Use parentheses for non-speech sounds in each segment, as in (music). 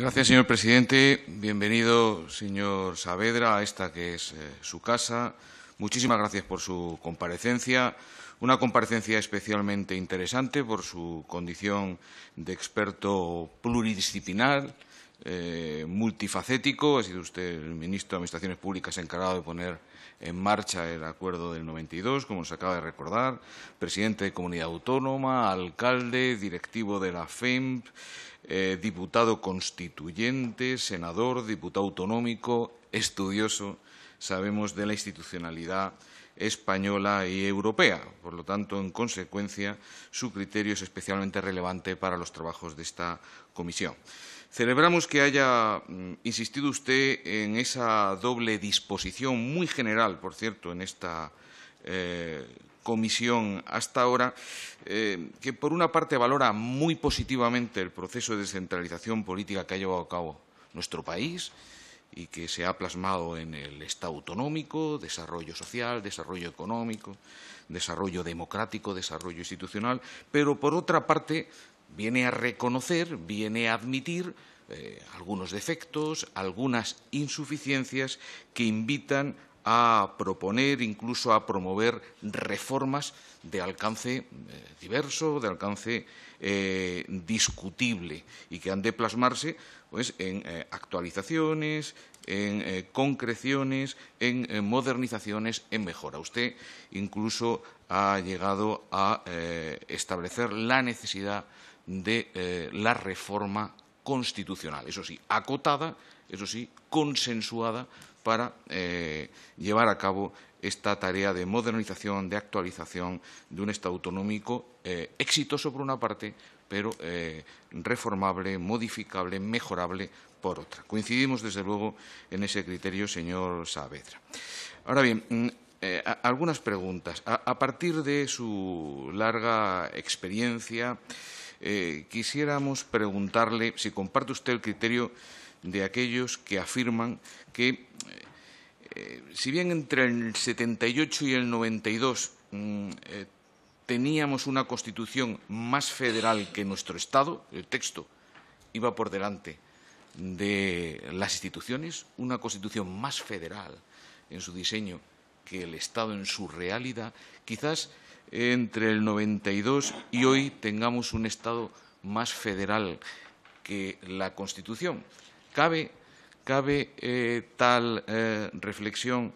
Gracias, señor presidente. Bienvenido, señor Saavedra, a esta que es eh, su casa. Muchísimas gracias por su comparecencia. Una comparecencia especialmente interesante por su condición de experto pluridisciplinar eh, multifacético. Ha sido usted el ministro de Administraciones Públicas encargado de poner en marcha el acuerdo del 92, como se acaba de recordar, presidente de comunidad autónoma, alcalde, directivo de la FEMP, eh, diputado constituyente, senador, diputado autonómico, estudioso, sabemos de la institucionalidad española y europea. Por lo tanto, en consecuencia, su criterio es especialmente relevante para los trabajos de esta comisión. Celebramos que haya mm, insistido usted en esa doble disposición, muy general, por cierto, en esta eh, comisión hasta ahora, eh, que por una parte valora muy positivamente el proceso de descentralización política que ha llevado a cabo nuestro país, y que se ha plasmado en el Estado autonómico, desarrollo social, desarrollo económico, desarrollo democrático, desarrollo institucional, pero por otra parte viene a reconocer, viene a admitir eh, algunos defectos, algunas insuficiencias que invitan a proponer, incluso a promover reformas de alcance eh, diverso, de alcance eh, discutible y que han de plasmarse pues, en eh, actualizaciones, en concreciones, en modernizaciones, en mejora. Usted incluso ha llegado a establecer la necesidad de la reforma constitucional, eso sí, acotada, eso sí, consensuada para eh, llevar a cabo esta tarea de modernización, de actualización de un Estado autonómico eh, exitoso por una parte, pero eh, reformable, modificable, mejorable por otra. Coincidimos, desde luego, en ese criterio, señor Saavedra. Ahora bien, mm, algunas preguntas. A, partir de su larga experiencia, quisiéramos preguntarle si comparte usted el criterio de aquellos que afirman que eh, si bien entre el 78 y el 92 mm, eh, teníamos una constitución más federal que nuestro Estado, el texto iba por delante de las instituciones, una constitución más federal en su diseño que el Estado en su realidad, quizás entre el 92 y hoy tengamos un Estado más federal que la Constitución. Cabe cabe eh, tal eh, reflexión,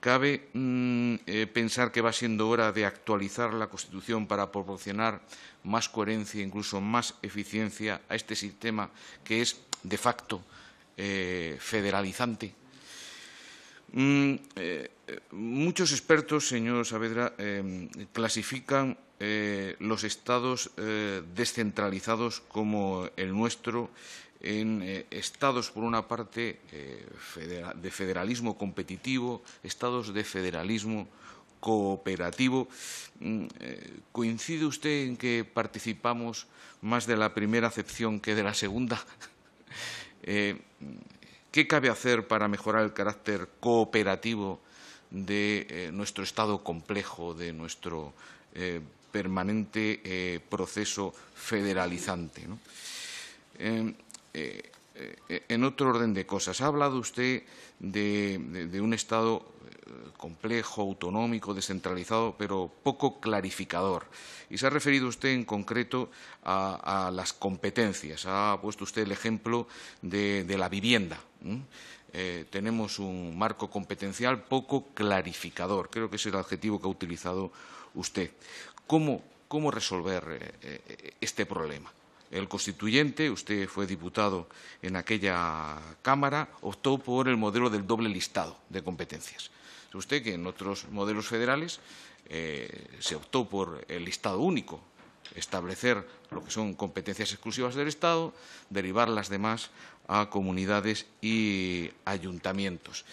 cabe mm, eh, pensar que va siendo hora de actualizar la Constitución para proporcionar más coherencia, e incluso más eficiencia a este sistema que es de facto federalizante. Mm, muchos expertos, señor Saavedra, clasifican los estados descentralizados como el nuestro en eh, estados, por una parte, eh, de federalismo competitivo, estados de federalismo cooperativo. Mm, eh, ¿Coincide usted en que participamos más de la primera acepción que de la segunda? (laughs) ¿Qué cabe hacer para mejorar el carácter cooperativo de nuestro estado complejo, de nuestro permanente proceso federalizante? Eh, eh, en otro orden de cosas. Ha hablado usted de, un Estado eh, complejo, autonómico, descentralizado, pero poco clarificador. Y se ha referido usted en concreto a, las competencias. Ha puesto usted el ejemplo de, la vivienda. tenemos un marco competencial poco clarificador. Creo que es el adjetivo que ha utilizado usted. ¿Cómo, resolver este problema? El constituyente, usted fue diputado en aquella Cámara, optó por el modelo del doble listado de competencias. Usted que en otros modelos federales eh, se optó por el listado único, establecer lo que son competencias exclusivas del Estado, derivar las demás a comunidades y ayuntamientos.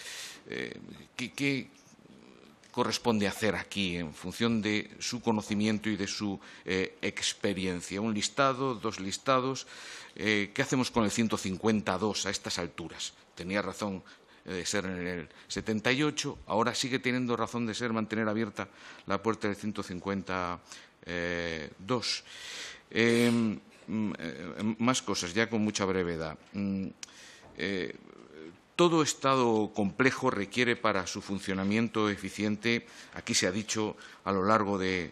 Eh, corresponde hacer aquí en función de su conocimiento y de su eh, experiencia. Un listado, dos listados. Eh, ¿Qué hacemos con el 152 a estas alturas? Tenía razón eh, de ser en el 78, ahora sigue teniendo razón de ser mantener abierta la puerta del 152. Em, mm, más cosas, ya con mucha brevedad. Mm, todo Estado complejo requiere para su funcionamiento eficiente, aquí se ha dicho a lo largo de,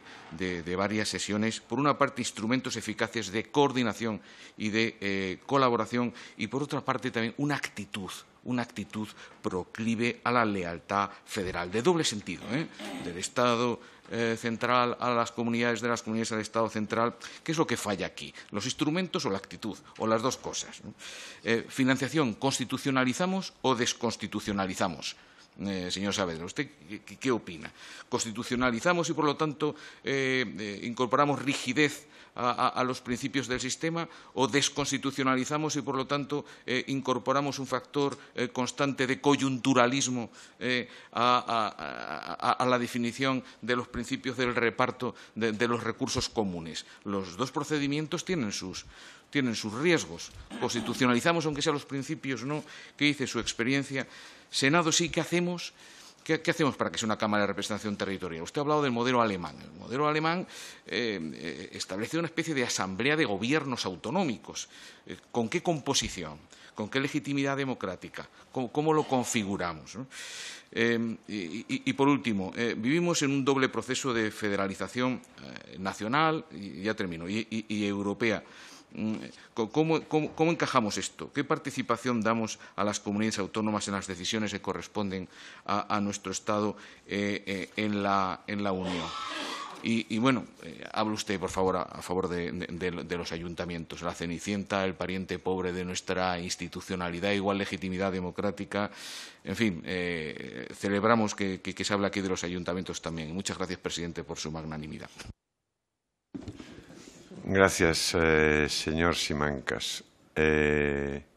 varias sesiones, por una parte instrumentos eficaces de coordinación y de eh, colaboración y por otra parte también una actitud una actitud proclive a la lealtad federal, de doble sentido, ¿eh? del Estado eh, central a las comunidades, de las comunidades del Estado central. ¿Qué es lo que falla aquí? ¿Los instrumentos o la actitud? O las dos cosas. Eh, financiación, ¿constitucionalizamos o desconstitucionalizamos? Eh, señor Saavedra, ¿usted qué, opina? ¿Constitucionalizamos y, por lo tanto, incorporamos rigidez a, los principios del sistema o desconstitucionalizamos y, por lo tanto, eh, incorporamos un factor eh, constante de coyunturalismo eh, a, la definición de los principios del reparto de, los recursos comunes. Los dos procedimientos tienen sus, tienen sus riesgos. Constitucionalizamos, aunque sea los principios, no, ¿qué dice su experiencia? Senado sí, ¿qué hacemos? ¿Qué, hacemos para que sea una Cámara de Representación Territorial? Usted ha hablado del modelo alemán. El modelo alemán eh, eh establece una especie de asamblea de gobiernos autonómicos. Eh, ¿Con qué composición? ¿Con qué legitimidad democrática? ¿Cómo, lo configuramos? Eh, y, por último, vivimos en un doble proceso de federalización nacional, ya termino, y europea. Mm, eh, ¿Cómo, encajamos esto? ¿Qué participación damos a las comunidades autónomas en las decisiones que corresponden a, nuestro Estado eh, eh, en, la, Unión? Y, bueno, hable usted, por favor, a, favor de, los ayuntamientos, la cenicienta, el pariente pobre de nuestra institucionalidad, igual legitimidad democrática. En fin, celebramos que, que se habla aquí de los ayuntamientos también. Muchas gracias, presidente, por su magnanimidad. Gracias, eh, señor Simancas. Eh...